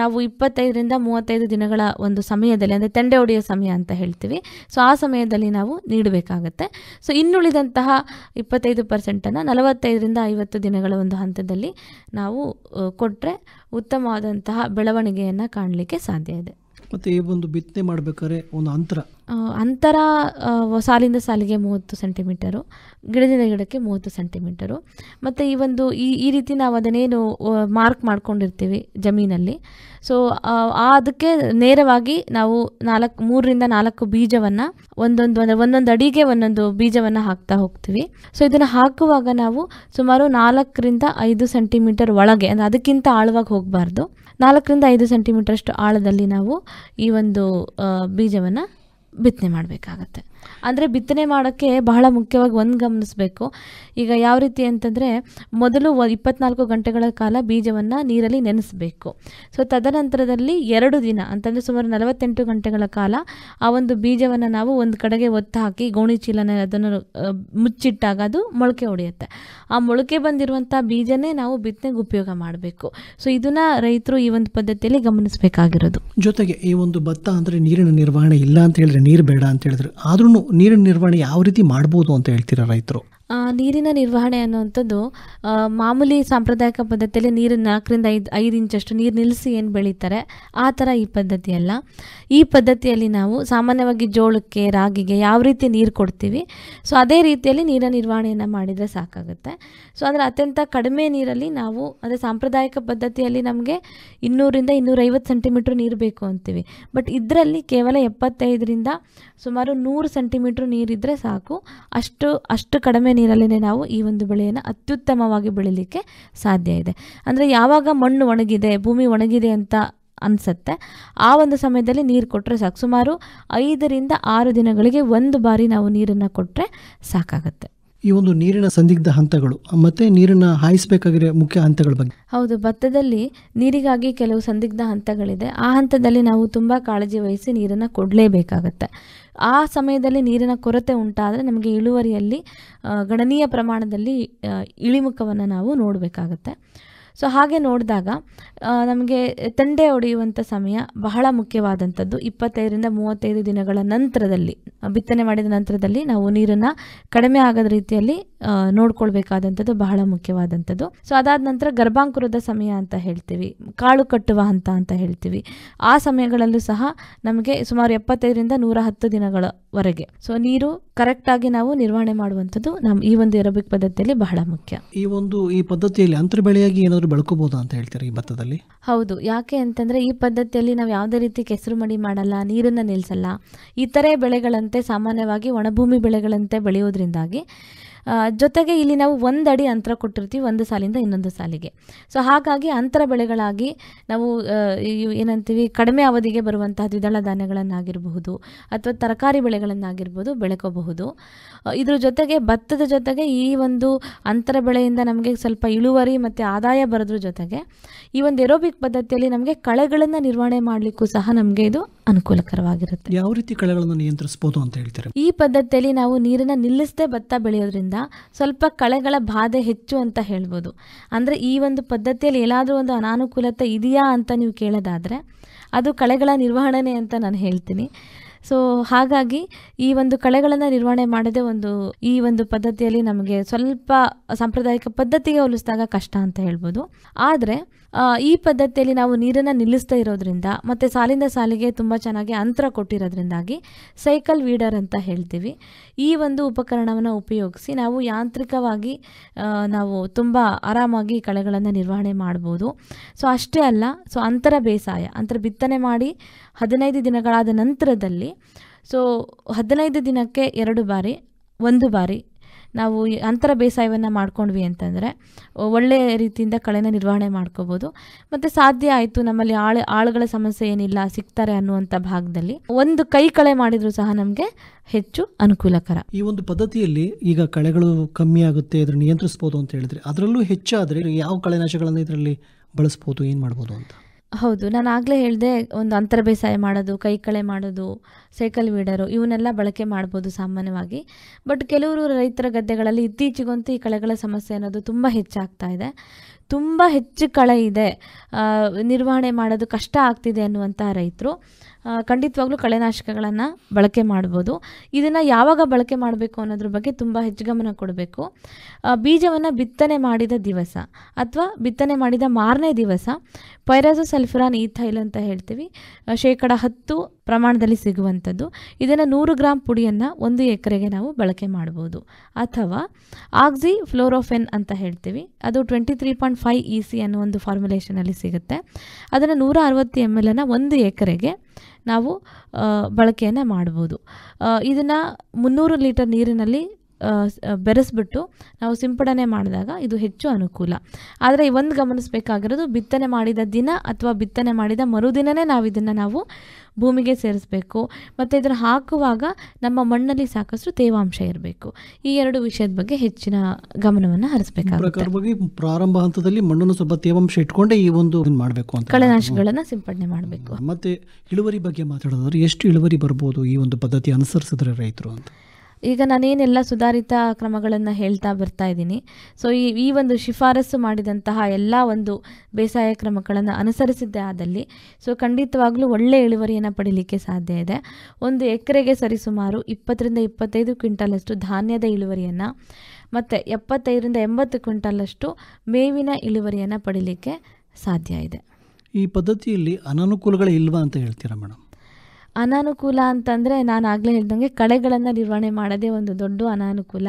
ನಾವು ಇಪ್ಪತ್ತೈದರಿಂದ ಮೂವತ್ತೈದು ದಿನಗಳ ಒಂದು ಸಮಯದಲ್ಲಿ ಅಂದರೆ ತೆಂಡೆ ಒಡೆಯೋ ಸಮಯ ಅಂತ ಹೇಳ್ತೀವಿ ಸೊ ಆ ಸಮಯದಲ್ಲಿ ನಾವು ನೀಡಬೇಕಾಗತ್ತೆ ಸೊ ಇನ್ನುಳಿದಂತಹ ಇಪ್ಪತ್ತೈದು ಪರ್ಸೆಂಟನ್ನು ನಲವತ್ತೈದರಿಂದ ಐವತ್ತು ದಿನಗಳ ಒಂದು ಹಂತದಲ್ಲಿ ನಾವು ಕೊಟ್ಟರೆ ಉತ್ತಮವಾದಂತಹ ಬೆಳವಣಿಗೆಯನ್ನು ಕಾಣಲಿಕ್ಕೆ ಸಾಧ್ಯ ಇದೆ ಮತ್ತೆ ಈ ಒಂದು ಬಿತ್ತನೆ ಮಾಡಬೇಕಾದ್ರೆ ಒಂದು ಅಂತರ ಅಂತರ ಸಾಲಿಂದ ಸಾಲಿಗೆ ಮೂವತ್ತು ಸೆಂಟಿಮೀಟರು ಗಿಡದಿಂದ ಗಿಡಕ್ಕೆ ಮೂವತ್ತು ಸೆಂಟಿಮೀಟರು ಮತ್ತು ಈ ಒಂದು ಈ ಈ ರೀತಿ ನಾವು ಅದನ್ನೇನು ಮಾರ್ಕ್ ಮಾಡ್ಕೊಂಡಿರ್ತೀವಿ ಜಮೀನಲ್ಲಿ ಸೊ ಅದಕ್ಕೆ ನೇರವಾಗಿ ನಾವು ನಾಲ್ಕು ಮೂರರಿಂದ ನಾಲ್ಕು ಬೀಜವನ್ನು ಒಂದೊಂದು ಅಂದರೆ ಒಂದೊಂದು ಅಡಿಗೆ ಒಂದೊಂದು ಬೀಜವನ್ನು ಹಾಕ್ತಾ ಹೋಗ್ತೀವಿ ಸೊ ಇದನ್ನು ಹಾಕುವಾಗ ನಾವು ಸುಮಾರು ನಾಲ್ಕರಿಂದ ಐದು ಸೆಂಟಿಮೀಟರ್ ಒಳಗೆ ಅಂದರೆ ಅದಕ್ಕಿಂತ ಆಳವಾಗಿ ಹೋಗಬಾರ್ದು ನಾಲ್ಕರಿಂದ ಐದು ಸೆಂಟಿಮೀಟರಷ್ಟು ಆಳದಲ್ಲಿ ನಾವು ಈ ಒಂದು ಬೀಜವನ್ನು ಬಿತ್ತನೆ ಮಾಡಬೇಕಾಗತ್ತೆ ಅಂದರೆ ಬಿತ್ತನೆ ಮಾಡೋಕ್ಕೆ ಬಹಳ ಮುಖ್ಯವಾಗಿ ಒಂದು ಗಮನಿಸಬೇಕು ಈಗ ಯಾವ ರೀತಿ ಅಂತಂದರೆ ಮೊದಲು ಇಪ್ಪತ್ನಾಲ್ಕು ಗಂಟೆಗಳ ಕಾಲ ಬೀಜವನ್ನು ನೀರಲ್ಲಿ ನೆನೆಸಬೇಕು ಸೊ ತದನಂತರದಲ್ಲಿ ಎರಡು ದಿನ ಅಂತಂದರೆ ಸುಮಾರು ನಲವತ್ತೆಂಟು ಗಂಟೆಗಳ ಕಾಲ ಆ ಒಂದು ಬೀಜವನ್ನು ನಾವು ಒಂದು ಕಡೆಗೆ ಒತ್ತು ಹಾಕಿ ಗೋಣಿ ಚೀಲನ ಅದನ್ನು ಮುಚ್ಚಿಟ್ಟಾಗ ಅದು ಮೊಳಕೆ ಹೊಡೆಯುತ್ತೆ ಆ ಮೊಳಕೆ ಬಂದಿರುವಂಥ ಬೀಜನೇ ನಾವು ಬಿತ್ತನೆಗೆ ಉಪಯೋಗ ಮಾಡಬೇಕು ಸೊ ಇದನ್ನು ರೈತರು ಈ ಒಂದು ಪದ್ಧತಿಯಲ್ಲಿ ಗಮನಿಸಬೇಕಾಗಿರೋದು ಜೊತೆಗೆ ಈ ಒಂದು ಭತ್ತ ಅಂದರೆ ನೀರಿನ ನಿರ್ವಹಣೆ ಇಲ್ಲ ಅಂತ ಹೇಳಿದ್ರೆ ನೀರು ಬೇಡ ಅಂತ ಹೇಳಿದ್ರು ಆದರೂ ನೀರಿನ ನಿರ್ವಹಣೆ ಯಾವ ರೀತಿ ಮಾಡ್ಬೋದು ಅಂತ ಹೇಳ್ತೀರಾ ರೈತರು ನೀರಿನ ನಿರ್ವಹಣೆ ಅನ್ನುವಂಥದ್ದು ಮಾಮೂಲಿ ಸಾಂಪ್ರದಾಯಿಕ ಪದ್ಧತಿಯಲ್ಲಿ ನೀರನ್ನು ನಾಲ್ಕರಿಂದ ಐದು ಐದು ಇಂಚಷ್ಟು ನೀರು ನಿಲ್ಲಿಸಿ ಏನು ಬೆಳೀತಾರೆ ಆ ಥರ ಈ ಪದ್ಧತಿ ಅಲ್ಲ ಈ ಪದ್ಧತಿಯಲ್ಲಿ ನಾವು ಸಾಮಾನ್ಯವಾಗಿ ಜೋಳಕ್ಕೆ ರಾಗಿಗೆ ಯಾವ ರೀತಿ ನೀರು ಕೊಡ್ತೀವಿ ಸೊ ಅದೇ ರೀತಿಯಲ್ಲಿ ನೀರಿನ ನಿರ್ವಹಣೆಯನ್ನು ಮಾಡಿದರೆ ಸಾಕಾಗುತ್ತೆ ಸೊ ಅಂದರೆ ಅತ್ಯಂತ ಕಡಿಮೆ ನೀರಲ್ಲಿ ನಾವು ಅಂದರೆ ಸಾಂಪ್ರದಾಯಿಕ ಪದ್ಧತಿಯಲ್ಲಿ ನಮಗೆ ಇನ್ನೂರಿಂದ ಇನ್ನೂರೈವತ್ತು ಸೆಂಟಿಮೀಟ್ರ್ ನೀರು ಬೇಕು ಅಂತೀವಿ ಬಟ್ ಇದರಲ್ಲಿ ಕೇವಲ ಎಪ್ಪತ್ತೈದರಿಂದ ಸುಮಾರು ನೂರು ಸೆಂಟಿಮೀಟ್ರ್ ನೀರಿದ್ದರೆ ಸಾಕು ಅಷ್ಟು ಅಷ್ಟು ಕಡಿಮೆ ನೀರಲ್ಲೇ ನಾವು ಈ ಒಂದು ಬೆಳೆಯನ್ನು ಅತ್ಯುತ್ತಮವಾಗಿ ಬೆಳೀಲಿಕ್ಕೆ ಸಾಧ್ಯ ಇದೆ ಅಂದರೆ ಯಾವಾಗ ಮಣ್ಣು ಒಣಗಿದೆ ಭೂಮಿ ಒಣಗಿದೆ ಅಂತ ಅನಿಸುತ್ತೆ ಆ ಒಂದು ಸಮಯದಲ್ಲಿ ನೀರು ಕೊಟ್ಟರೆ ಸಾಕು ಸುಮಾರು ಐದರಿಂದ ಆರು ದಿನಗಳಿಗೆ ಒಂದು ಬಾರಿ ನಾವು ನೀರನ್ನು ಕೊಟ್ಟರೆ ಸಾಕಾಗುತ್ತೆ ಈ ಒಂದು ನೀರಿನ ಸಂದಿಗ್ಧ ಹಂತಗಳು ಮತ್ತೆ ನೀರನ್ನ ಹಾಯಿಸಬೇಕಾಗಿರೋ ಮುಖ್ಯ ಹಂತಗಳ ಬಗ್ಗೆ ಹೌದು ಭತ್ತದಲ್ಲಿ ನೀರಿಗಾಗಿ ಕೆಲವು ಸಂದಿಗ್ಧ ಹಂತಗಳಿದೆ ಆ ಹಂತದಲ್ಲಿ ನಾವು ತುಂಬಾ ಕಾಳಜಿ ವಹಿಸಿ ನೀರನ್ನು ಕೊಡಲೇಬೇಕಾಗತ್ತೆ ಆ ಸಮಯದಲ್ಲಿ ನೀರಿನ ಕೊರತೆ ಉಂಟಾದರೆ ನಮಗೆ ಇಳುವರಿಯಲ್ಲಿ ಗಣನೀಯ ಪ್ರಮಾಣದಲ್ಲಿ ಇಳಿಮುಖವನ್ನು ನಾವು ನೋಡಬೇಕಾಗತ್ತೆ ಸೊ ಹಾಗೆ ನೋಡಿದಾಗ ನಮಗೆ ತಂಡೆ ಹೊಡೆಯುವಂಥ ಸಮಯ ಬಹಳ ಮುಖ್ಯವಾದಂಥದ್ದು ಇಪ್ಪತ್ತೈದರಿಂದ ಮೂವತ್ತೈದು ದಿನಗಳ ನಂತರದಲ್ಲಿ ಬಿತ್ತನೆ ಮಾಡಿದ ನಂತರದಲ್ಲಿ ನಾವು ನೀರನ್ನು ಕಡಿಮೆ ಆಗದ ರೀತಿಯಲ್ಲಿ ನೋಡ್ಕೊಳ್ಬೇಕಾದಂಥದ್ದು ಬಹಳ ಮುಖ್ಯವಾದಂಥದ್ದು ಸೊ ಅದಾದ ನಂತರ ಗರ್ಭಾಂಕುರದ ಸಮಯ ಅಂತ ಹೇಳ್ತೀವಿ ಕಾಳು ಕಟ್ಟುವ ಹಂತ ಅಂತ ಹೇಳ್ತೀವಿ ಆ ಸಮಯಗಳಲ್ಲೂ ಸಹ ನಮಗೆ ಸುಮಾರು ಎಪ್ಪತ್ತೈದರಿಂದ ನೂರ ಹತ್ತು ದಿನಗಳವರೆಗೆ ಸೊ ನೀರು ಕರೆಕ್ಟಾಗಿ ನಾವು ನಿರ್ವಹಣೆ ಮಾಡುವಂಥದ್ದು ನಮ್ಮ ಈ ಒಂದು ಎರೋಬಿಕ್ ಪದ್ಧತಿಯಲ್ಲಿ ಬಹಳ ಮುಖ್ಯ ಈ ಒಂದು ಈ ಪದ್ಧತಿಯಲ್ಲಿ ಅಂತರ್ಬೆಳೆಯಾಗಿ ಏನಾದರೂ ಅಂತ ಹೇಳ್ತೀರಾ ಈ ಭತ್ತದಲ್ಲಿ ಹೌದು ಯಾಕೆ ಅಂತಂದ್ರೆ ಈ ಪದ್ಧತಿಯಲ್ಲಿ ನಾವು ಯಾವುದೇ ರೀತಿ ಕೆಸರು ಮಡಿ ಮಾಡಲ್ಲ ನೀರನ್ನು ನಿಲ್ಲಿಸಲ್ಲ ಇತರೆ ಬೆಳೆಗಳಂತೆ ಸಾಮಾನ್ಯವಾಗಿ ಒಣಭೂಮಿ ಬೆಳೆಗಳಂತೆ ಬೆಳೆಯೋದ್ರಿಂದಾಗಿ ಜೊತೆಗೆ ಇಲ್ಲಿ ನಾವು ಒಂದಡಿ ಅಡಿ ಅಂತರ ಕೊಟ್ಟಿರ್ತೀವಿ ಒಂದು ಸಾಲಿಂದ ಇನ್ನೊಂದು ಸಾಲಿಗೆ ಸೊ ಹಾಗಾಗಿ ಅಂತರ ಬೆಳೆಗಳಾಗಿ ನಾವು ಏನಂತೀವಿ ಕಡಿಮೆ ಅವಧಿಗೆ ಬರುವಂತಹ ದ್ವಿದಳ ಧಾನ್ಯಗಳನ್ನಾಗಿರಬಹುದು ಅಥವಾ ತರಕಾರಿ ಬೆಳೆಗಳನ್ನಾಗಿರ್ಬೋದು ಬೆಳ್ಕೋಬಹುದು ಇದ್ರ ಜೊತೆಗೆ ಭತ್ತದ ಜೊತೆಗೆ ಈ ಒಂದು ಅಂತರ ಬೆಳೆಯಿಂದ ನಮಗೆ ಸ್ವಲ್ಪ ಇಳುವರಿ ಮತ್ತು ಆದಾಯ ಬರೋದ್ರ ಜೊತೆಗೆ ಈ ಒಂದು ಎರೋಬಿಕ್ ಪದ್ಧತಿಯಲ್ಲಿ ನಮಗೆ ಕಳೆಗಳನ್ನು ನಿರ್ವಹಣೆ ಮಾಡಲಿಕ್ಕೂ ಸಹ ನಮಗೆ ಇದು ಅನುಕೂಲಕರವಾಗಿರುತ್ತೆ ಯಾವ ರೀತಿ ಕಳೆಗಳನ್ನು ನಿಯಂತ್ರಿಸಬಹುದು ಅಂತ ಹೇಳ್ತಾರೆ ಈ ಪದ್ಧತಿಯಲ್ಲಿ ನಾವು ನೀರನ್ನು ನಿಲ್ಲಿಸದೆ ಭತ್ತ ಬೆಳೆಯೋದ್ರಿಂದ ಸ್ವಲ್ಪ ಕಳೆಗಳ ಬಾಧೆ ಹೆಚ್ಚು ಅಂತ ಹೇಳ್ಬೋದು ಅಂದರೆ ಈ ಒಂದು ಪದ್ಧತಿಯಲ್ಲಿ ಏನಾದರೂ ಒಂದು ಅನಾನುಕೂಲತೆ ಇದೆಯಾ ಅಂತ ನೀವು ಕೇಳೋದಾದರೆ ಅದು ಕಳೆಗಳ ನಿರ್ವಹಣೆ ಅಂತ ನಾನು ಹೇಳ್ತೀನಿ ಸೊ ಹಾಗಾಗಿ ಈ ಒಂದು ಕಳೆಗಳನ್ನು ನಿರ್ವಹಣೆ ಮಾಡದೆ ಒಂದು ಈ ಒಂದು ಪದ್ಧತಿಯಲ್ಲಿ ನಮಗೆ ಸ್ವಲ್ಪ ಸಾಂಪ್ರದಾಯಿಕ ಪದ್ಧತಿಗೆ ಹೋಲಿಸಿದಾಗ ಕಷ್ಟ ಅಂತ ಹೇಳ್ಬೋದು ಆದರೆ ಈ ಪದ್ಧತಿಯಲ್ಲಿ ನಾವು ನೀರನ್ನು ನಿಲ್ಲಿಸ್ತಾ ಇರೋದ್ರಿಂದ ಮತ್ತು ಸಾಲಿಂದ ಸಾಲಿಗೆ ತುಂಬ ಚೆನ್ನಾಗಿ ಅಂತರ ಕೊಟ್ಟಿರೋದ್ರಿಂದಾಗಿ ಸೈಕಲ್ ವೀಡರ್ ಅಂತ ಹೇಳ್ತೀವಿ ಈ ಒಂದು ಉಪಕರಣವನ್ನು ಉಪಯೋಗಿಸಿ ನಾವು ಯಾಂತ್ರಿಕವಾಗಿ ನಾವು ತುಂಬ ಆರಾಮಾಗಿ ಕಳೆಗಳನ್ನು ನಿರ್ವಹಣೆ ಮಾಡ್ಬೋದು ಸೊ ಅಷ್ಟೇ ಅಲ್ಲ ಸೊ ಅಂತರ ಬೇಸಾಯ ಅಂತರ ಬಿತ್ತನೆ ಮಾಡಿ ಹದಿನೈದು ದಿನಗಳಾದ ನಂತರದಲ್ಲಿ ಸೊ ಹದಿನೈದು ದಿನಕ್ಕೆ ಎರಡು ಬಾರಿ ಒಂದು ಬಾರಿ ನಾವು ಅಂತರ ಬೇಸಾಯವನ್ನು ಮಾಡ್ಕೊಂಡ್ವಿ ಅಂತಂದರೆ ಒಳ್ಳೆಯ ರೀತಿಯಿಂದ ಕಳೆನ ನಿರ್ವಹಣೆ ಮಾಡ್ಕೋಬೋದು ಮತ್ತು ಸಾಧ್ಯ ಆಯಿತು ನಮ್ಮಲ್ಲಿ ಆಳು ಆಳುಗಳ ಸಮಸ್ಯೆ ಏನಿಲ್ಲ ಸಿಗ್ತಾರೆ ಅನ್ನುವಂಥ ಭಾಗದಲ್ಲಿ ಒಂದು ಕೈ ಕಳೆ ಮಾಡಿದರೂ ಸಹ ನಮಗೆ ಹೆಚ್ಚು ಅನುಕೂಲಕರ ಈ ಒಂದು ಪದ್ಧತಿಯಲ್ಲಿ ಈಗ ಕಳೆಗಳು ಕಮ್ಮಿ ಆಗುತ್ತೆ ಅದನ್ನು ನಿಯಂತ್ರಿಸ್ಬೋದು ಅಂತ ಹೇಳಿದ್ರೆ ಅದರಲ್ಲೂ ಹೆಚ್ಚಾದರೆ ಯಾವ ಕಳೆನಾಶಗಳನ್ನು ಇದರಲ್ಲಿ ಬಳಸ್ಬೋದು ಏನು ಮಾಡ್ಬೋದು ಅಂತ ಹೌದು ನಾನು ಆಗಲೇ ಹೇಳಿದೆ ಒಂದು ಅಂತರ ಬೇಸಾಯ ಮಾಡೋದು ಕೈಕಳೆ ಮಾಡೋದು ಸೈಕಲ್ ವೀಡರು ಇವನ್ನೆಲ್ಲ ಬಳಕೆ ಮಾಡ್ಬೋದು ಸಾಮಾನ್ಯವಾಗಿ ಬಟ್ ಕೆಲವರು ರೈತರ ಗದ್ದೆಗಳಲ್ಲಿ ಇತ್ತೀಚೆಗಂತೂ ಈ ಕಳೆಗಳ ಸಮಸ್ಯೆ ಅನ್ನೋದು ತುಂಬ ಹೆಚ್ಚಾಗ್ತಾ ಇದೆ ತುಂಬ ಹೆಚ್ಚು ಕಳೆ ಇದೆ ನಿರ್ವಹಣೆ ಮಾಡೋದು ಕಷ್ಟ ಆಗ್ತಿದೆ ಅನ್ನುವಂಥ ರೈತರು ಖಂಡಿತವಾಗ್ಲೂ ಕಳೆನಾಶಕಗಳನ್ನು ಬಳಕೆ ಮಾಡ್ಬೋದು ಇದನ್ನು ಯಾವಾಗ ಬಳಕೆ ಮಾಡಬೇಕು ಅನ್ನೋದ್ರ ಬಗ್ಗೆ ತುಂಬ ಹೆಚ್ಚು ಗಮನ ಕೊಡಬೇಕು ಬೀಜವನ್ನು ಬಿತ್ತನೆ ಮಾಡಿದ ದಿವಸ ಅಥವಾ ಬಿತ್ತನೆ ಮಾಡಿದ ಮಾರನೇ ದಿವಸ ಪೈರಾಸೋ ಸಲ್ಫರಾನ್ ಈಥೈಲ್ ಅಂತ ಹೇಳ್ತೀವಿ ಶೇಕಡ ಹತ್ತು ಪ್ರಮಾಣದಲ್ಲಿ ಸಿಗುವಂಥದ್ದು ಇದನ್ನು ನೂರು ಗ್ರಾಮ್ ಪುಡಿಯನ್ನು ಒಂದು ಎಕರೆಗೆ ನಾವು ಬಳಕೆ ಮಾಡ್ಬೋದು ಅಥವಾ ಆಕ್ಸಿ ಫ್ಲೋರೋಫೆನ್ ಅಂತ ಹೇಳ್ತೀವಿ ಅದು twenty three point five E e C ಅನ್ನೋ ಒಂದು ಫಾರ್ಮುಲೇಷನಲ್ಲಿ ಸಿಗುತ್ತೆ ಅದನ್ನು ನೂರ ಅರವತ್ತು ಎಮ್ ಎಲ್ ಅನ್ನು ಒಂದು ಎಕರೆಗೆ ನಾವು ಬಳಕೆಯನ್ನು ಮಾಡ್ಬೋದು ಇದನ್ನು ಮುನ್ನೂರು ಲೀಟರ್ ನೀರಿನಲ್ಲಿ ಬೆರೆಸ್ಬಿಟ್ಟು ನಾವು ಸಿಂಪಡಣೆ ಮಾಡಿದಾಗ ಇದು ಹೆಚ್ಚು ಅನುಕೂಲ ಆದರೆ ಒಂದು ಗಮನಿಸಬೇಕಾಗಿರೋದು ಬಿತ್ತನೆ ಮಾಡಿದ ದಿನ ಅಥವಾ ಬಿತ್ತನೆ ಮಾಡಿದ ಮರುದಿನನೇ ನಾವು ಇದನ್ನು ನಾವು ಭೂಮಿಗೆ ಸೇರಿಸಬೇಕು ಮತ್ತು ಇದನ್ನು ಹಾಕುವಾಗ ನಮ್ಮ ಮಣ್ಣಲ್ಲಿ ಸಾಕಷ್ಟು ತೇವಾಂಶ ಇರಬೇಕು ಈ ಎರಡು ವಿಷಯದ ಬಗ್ಗೆ ಹೆಚ್ಚಿನ ಗಮನವನ್ನು ಹರಿಸಬೇಕಾಗುತ್ತೆ ಪ್ರಾರಂಭ ಹಂತದಲ್ಲಿ ಮಣ್ಣನ್ನು ಸ್ವಲ್ಪ ತೇವಾಂಶ ಇಟ್ಕೊಂಡೇ ಈ ಒಂದು ಮಾಡಬೇಕು ಅಂತ ಕಳೆನಾಶಕಗಳನ್ನು ಸಿಂಪಡಣೆ ಮಾಡಬೇಕು ಮತ್ತೆ ಇಳುವರಿ ಬಗ್ಗೆ ಮಾತಾಡೋದಾದ್ರೆ ಎಷ್ಟು ಇಳುವರಿ ಬರ್ಬೋದು ಈ ಒಂದು ಪದ್ಧತಿ ಅನುಸರಿಸಿದ್ರೆ ರೈತರು ಅಂತ ಈಗ ನಾನೇನೆಲ್ಲ ಸುಧಾರಿತ ಕ್ರಮಗಳನ್ನು ಹೇಳ್ತಾ ಬರ್ತಾ ಇದ್ದೀನಿ ಸೊ ಈ ಈ ಒಂದು ಶಿಫಾರಸು ಮಾಡಿದಂತಹ ಎಲ್ಲ ಒಂದು ಬೇಸಾಯ ಕ್ರಮಗಳನ್ನು ಅನುಸರಿಸಿದ್ದೆ ಆದಲ್ಲಿ ಸೊ ಖಂಡಿತವಾಗಲೂ ಒಳ್ಳೆಯ ಇಳುವರಿಯನ್ನು ಪಡೀಲಿಕ್ಕೆ ಸಾಧ್ಯ ಇದೆ ಒಂದು ಎಕರೆಗೆ ಸರಿಸುಮಾರು ಇಪ್ಪತ್ತರಿಂದ ಇಪ್ಪತ್ತೈದು ಕ್ವಿಂಟಲಷ್ಟು ಧಾನ್ಯದ ಇಳುವರಿಯನ್ನು ಮತ್ತು ಎಪ್ಪತ್ತೈದರಿಂದ ಎಂಬತ್ತು ಕ್ವಿಂಟಲಷ್ಟು ಮೇವಿನ ಇಳುವರಿಯನ್ನು ಪಡೀಲಿಕ್ಕೆ ಸಾಧ್ಯ ಇದೆ ಈ ಪದ್ಧತಿಯಲ್ಲಿ ಅನನುಕೂಲಗಳೇ ಇಲ್ವಾ ಅಂತ ಹೇಳ್ತೀರಾ ಮೇಡಮ್ ಅನಾನುಕೂಲ ಅಂತಂದರೆ ನಾನು ಆಗಲೇ ಹೇಳ್ದಂಗೆ ಕಳೆಗಳನ್ನು ನಿರ್ವಹಣೆ ಮಾಡೋದೇ ಒಂದು ದೊಡ್ಡ ಅನಾನುಕೂಲ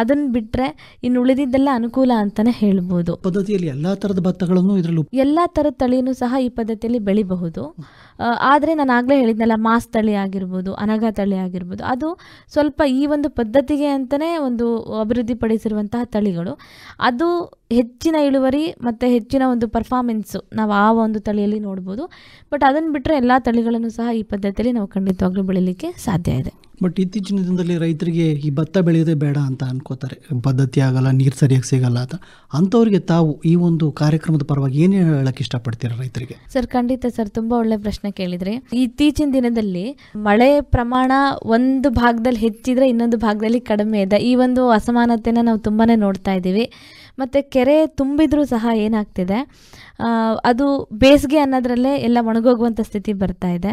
ಅದನ್ನು ಬಿಟ್ಟರೆ ಇನ್ನು ಉಳಿದಿದ್ದೆಲ್ಲ ಅನುಕೂಲ ಅಂತಲೇ ಹೇಳ್ಬೋದು ಪದ್ಧತಿಯಲ್ಲಿ ಎಲ್ಲ ಥರದ ಭತ್ತಗಳನ್ನು ಇದರಲ್ಲೂ ಎಲ್ಲ ಥರದ ತಳಿಯೂ ಸಹ ಈ ಪದ್ಧತಿಯಲ್ಲಿ ಬೆಳಿಬಹುದು ಆದರೆ ನಾನು ಆಗಲೇ ಹೇಳಿದ್ನಲ್ಲ ಮಾಸ್ ತಳಿ ಆಗಿರ್ಬೋದು ಅನಗ ತಳಿ ಆಗಿರ್ಬೋದು ಅದು ಸ್ವಲ್ಪ ಈ ಒಂದು ಪದ್ಧತಿಗೆ ಅಂತಲೇ ಒಂದು ಅಭಿವೃದ್ಧಿಪಡಿಸಿರುವಂತಹ ತಳಿಗಳು ಅದು ಹೆಚ್ಚಿನ ಇಳುವರಿ ಮತ್ತು ಹೆಚ್ಚಿನ ಒಂದು ಪರ್ಫಾರ್ಮೆನ್ಸು ನಾವು ಆ ಒಂದು ತಳಿಯಲ್ಲಿ ನೋಡ್ಬೋದು ಬಟ್ ಅದನ್ನು ಬಿಟ್ಟರೆ ಎಲ್ಲ ತಳಿಗಳನ್ನು ಸಹ ಈ ಪದ್ಧತಿಯಲ್ಲಿ ನಾವು ಖಂಡಿತವಾಗ್ಲೂ ಬೆಳೀಲಿಕ್ಕೆ ಸಾಧ್ಯ ಇದೆ ಬಟ್ ಇತ್ತೀಚಿನ ದಿನದಲ್ಲಿ ರೈತರಿಗೆ ಈ ಭತ್ತ ಬೆಳೆಯೋದೇ ಬೇಡ ಅಂತ ಅನ್ಕೋತಾರೆ ಪದ್ಧತಿ ಆಗಲ್ಲ ನೀರು ಸರಿಯಾಗಿ ಸಿಗಲ್ಲ ಅಂತ ಅಂಥವ್ರಿಗೆ ತಾವು ಈ ಒಂದು ಕಾರ್ಯಕ್ರಮದ ಪರವಾಗಿ ಏನು ಹೇಳಕ್ಕೆ ಇಷ್ಟಪಡ್ತೀರಾ ರೈತರಿಗೆ ಸರ್ ಖಂಡಿತ ಸರ್ ತುಂಬಾ ಒಳ್ಳೆ ಪ್ರಶ್ನೆ ಕೇಳಿದ್ರೆ ಇತ್ತೀಚಿನ ದಿನದಲ್ಲಿ ಮಳೆ ಪ್ರಮಾಣ ಒಂದು ಭಾಗದಲ್ಲಿ ಹೆಚ್ಚಿದ್ರೆ ಇನ್ನೊಂದು ಭಾಗದಲ್ಲಿ ಕಡಿಮೆ ಇದೆ ಈ ಒಂದು ಅಸಮಾನತೆನ ನಾವು ತುಂಬಾನೇ ನೋಡ್ತಾ ಇದ್ದೀವಿ ಮತ್ತು ಕೆರೆ ತುಂಬಿದರೂ ಸಹ ಏನಾಗ್ತಿದೆ ಅದು ಬೇಸಿಗೆ ಅನ್ನೋದ್ರಲ್ಲೇ ಎಲ್ಲ ಒಣಗೋಗುವಂಥ ಸ್ಥಿತಿ ಬರ್ತಾ ಇದೆ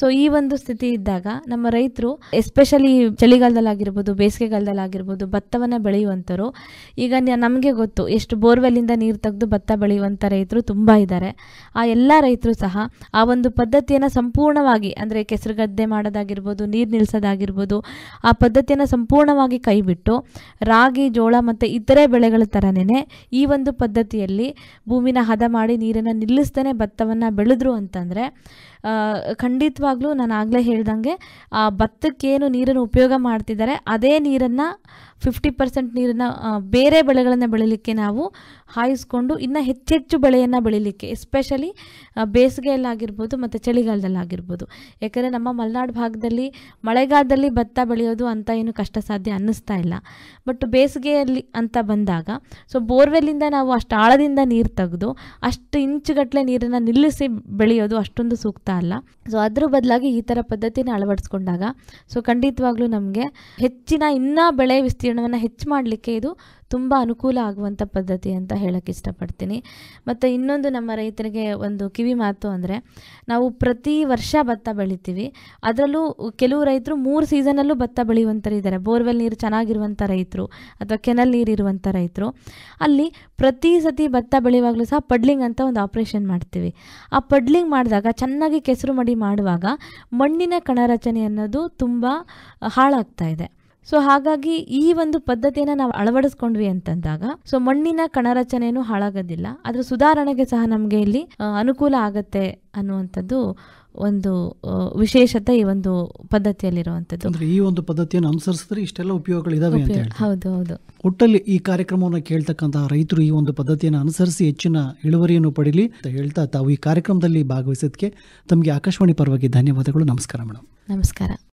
ಸೊ ಈ ಒಂದು ಸ್ಥಿತಿ ಇದ್ದಾಗ ನಮ್ಮ ರೈತರು ಎಸ್ಪೆಷಲಿ ಚಳಿಗಾಲದಲ್ಲಾಗಿರ್ಬೋದು ಬೇಸಿಗೆಗಾಲದಲ್ಲಾಗಿರ್ಬೋದು ಭತ್ತವನ್ನು ಬೆಳೆಯುವಂಥವ್ರು ಈಗ ನಮಗೆ ಗೊತ್ತು ಎಷ್ಟು ಬೋರ್ವೆಲ್ಲಿಂದ ನೀರು ತೆಗೆದು ಭತ್ತ ಬೆಳೆಯುವಂಥ ರೈತರು ತುಂಬ ಇದ್ದಾರೆ ಆ ಎಲ್ಲ ರೈತರು ಸಹ ಆ ಒಂದು ಪದ್ಧತಿಯನ್ನು ಸಂಪೂರ್ಣವಾಗಿ ಅಂದರೆ ಕೆಸರು ಗದ್ದೆ ಮಾಡೋದಾಗಿರ್ಬೋದು ನೀರು ನಿಲ್ಲಿಸೋದಾಗಿರ್ಬೋದು ಆ ಪದ್ಧತಿಯನ್ನು ಸಂಪೂರ್ಣವಾಗಿ ಕೈಬಿಟ್ಟು ರಾಗಿ ಜೋಳ ಮತ್ತು ಇತರೆ ಬೆಳೆಗಳ ಥರನೇ ಈ ಒಂದು ಪದ್ಧತಿಯಲ್ಲಿ ಭೂಮಿನ ಹದ ಮಾಡಿ ನೀರನ್ನು ನಿಲ್ಲಿಸ್ದೇ ಭತ್ತವನ್ನು ಬೆಳೆದ್ರು ಅಂತಂದರೆ ಖಂಡಿತವಾಗ್ಲೂ ನಾನು ಆಗಲೇ ಹೇಳ್ದಂಗೆ ಆ ಭತ್ತಕ್ಕೇನು ನೀರನ್ನು ಉಪಯೋಗ ಮಾಡ್ತಿದ್ದಾರೆ ಅದೇ ನೀರನ್ನು ಫಿಫ್ಟಿ ಪರ್ಸೆಂಟ್ ನೀರನ್ನು ಬೇರೆ ಬೆಳೆಗಳನ್ನು ಬೆಳೀಲಿಕ್ಕೆ ನಾವು ಹಾಯಿಸ್ಕೊಂಡು ಇನ್ನು ಹೆಚ್ಚೆಚ್ಚು ಬೆಳೆಯನ್ನು ಬೆಳೀಲಿಕ್ಕೆ ಎಸ್ಪೆಷಲಿ ಬೇಸಿಗೆಯಲ್ಲಾಗಿರ್ಬೋದು ಮತ್ತು ಚಳಿಗಾಲದಲ್ಲಾಗಿರ್ಬೋದು ಯಾಕಂದರೆ ನಮ್ಮ ಮಲೆನಾಡು ಭಾಗದಲ್ಲಿ ಮಳೆಗಾಲದಲ್ಲಿ ಭತ್ತ ಬೆಳೆಯೋದು ಅಂತ ಏನು ಕಷ್ಟ ಸಾಧ್ಯ ಅನ್ನಿಸ್ತಾ ಇಲ್ಲ ಬಟ್ ಬೇಸಿಗೆಯಲ್ಲಿ ಅಂತ ಬಂದಾಗ ಸೊ ಬೋರ್ವೆಲ್ಲಿಂದ ನಾವು ಅಷ್ಟು ಆಳದಿಂದ ನೀರು ತೆಗೆದು ಅಷ್ಟು ಇಂಚುಗಟ್ಟಲೆ ನೀರನ್ನು ನಿಲ್ಲಿಸಿ ಬೆಳೆಯೋದು ಅಷ್ಟೊಂದು ಸೂಕ್ತ ಅಲ್ಲ ಸೊ ಅದ್ರ ಬದಲಾಗಿ ಈ ಥರ ಪದ್ಧತಿನ ಅಳವಡಿಸ್ಕೊಂಡಾಗ ಸೊ ಖಂಡಿತವಾಗ್ಲೂ ನಮಗೆ ಹೆಚ್ಚಿನ ಇನ್ನೂ ಬೆಳೆ ವಿಸ್ತೀರ್ಣ ಜೀರ್ಣವನ್ನು ಹೆಚ್ಚು ಮಾಡಲಿಕ್ಕೆ ಇದು ತುಂಬ ಅನುಕೂಲ ಆಗುವಂಥ ಪದ್ಧತಿ ಅಂತ ಹೇಳಕ್ಕೆ ಇಷ್ಟಪಡ್ತೀನಿ ಮತ್ತು ಇನ್ನೊಂದು ನಮ್ಮ ರೈತರಿಗೆ ಒಂದು ಕಿವಿ ಮಾತು ಅಂದರೆ ನಾವು ಪ್ರತಿ ವರ್ಷ ಭತ್ತ ಬೆಳಿತೀವಿ ಅದರಲ್ಲೂ ಕೆಲವು ರೈತರು ಮೂರು ಸೀಸನಲ್ಲೂ ಭತ್ತ ಬೆಳೆಯುವಂಥರು ಇದ್ದಾರೆ ಬೋರ್ವೆಲ್ ನೀರು ಚೆನ್ನಾಗಿರುವಂಥ ರೈತರು ಅಥವಾ ಕೆನಲ್ ನೀರು ಇರುವಂಥ ರೈತರು ಅಲ್ಲಿ ಪ್ರತಿ ಸತಿ ಭತ್ತ ಬೆಳೆಯುವಾಗಲೂ ಸಹ ಪಡ್ಲಿಂಗ್ ಅಂತ ಒಂದು ಆಪ್ರೇಷನ್ ಮಾಡ್ತೀವಿ ಆ ಪಡ್ಲಿಂಗ್ ಮಾಡಿದಾಗ ಚೆನ್ನಾಗಿ ಕೆಸರು ಮಡಿ ಮಾಡುವಾಗ ಮಣ್ಣಿನ ಕಣರಚನೆ ಅನ್ನೋದು ತುಂಬ ಹಾಳಾಗ್ತಾ ಇದೆ ಸೊ ಹಾಗಾಗಿ ಈ ಒಂದು ಪದ್ಧತಿಯನ್ನ ನಾವು ಅಳವಡಿಸ್ಕೊಂಡ್ವಿ ಅಂತಂದಾಗ ಸೊ ಮಣ್ಣಿನ ಕಣರಚನೆಯೂ ಹಾಳಾಗೋದಿಲ್ಲ ಅದರ ಸುಧಾರಣೆಗೆ ಸಹ ನಮಗೆ ಇಲ್ಲಿ ಅನುಕೂಲ ಆಗತ್ತೆ ಅನ್ನುವಂಥದ್ದು ಒಂದು ವಿಶೇಷತೆ ಈ ಒಂದು ಪದ್ಧತಿಯಲ್ಲಿರುವಂಥದ್ದು ಅಂದ್ರೆ ಈ ಒಂದು ಪದ್ಧತಿಯನ್ನು ಅನುಸರಿಸಿದ್ರೆ ಇಷ್ಟೆಲ್ಲ ಉಪಯೋಗಗಳಿದಾವೆ ಅಂತ ಹೇಳಿ ಹೌದು ಹೌದು ಒಟ್ಟಲ್ಲಿ ಈ ಕಾರ್ಯಕ್ರಮವನ್ನು ಕೇಳ್ತಕ್ಕಂತಹ ರೈತರು ಈ ಒಂದು ಪದ್ಧತಿಯನ್ನು ಅನುಸರಿಸಿ ಹೆಚ್ಚಿನ ಇಳುವರಿಯನ್ನು ಪಡೀಲಿ ಅಂತ ಹೇಳ್ತಾ ತಾವು ಈ ಕಾರ್ಯಕ್ರಮದಲ್ಲಿ ಭಾಗವಹಿಸೋದಕ್ಕೆ ತಮಗೆ ಆಕಾಶವಾಣಿ ಪರವಾಗಿ ಧನ್ಯವಾದಗಳು ನಮಸ್ಕಾರ ಮೇಡಮ್ ನಮಸ್ಕಾರ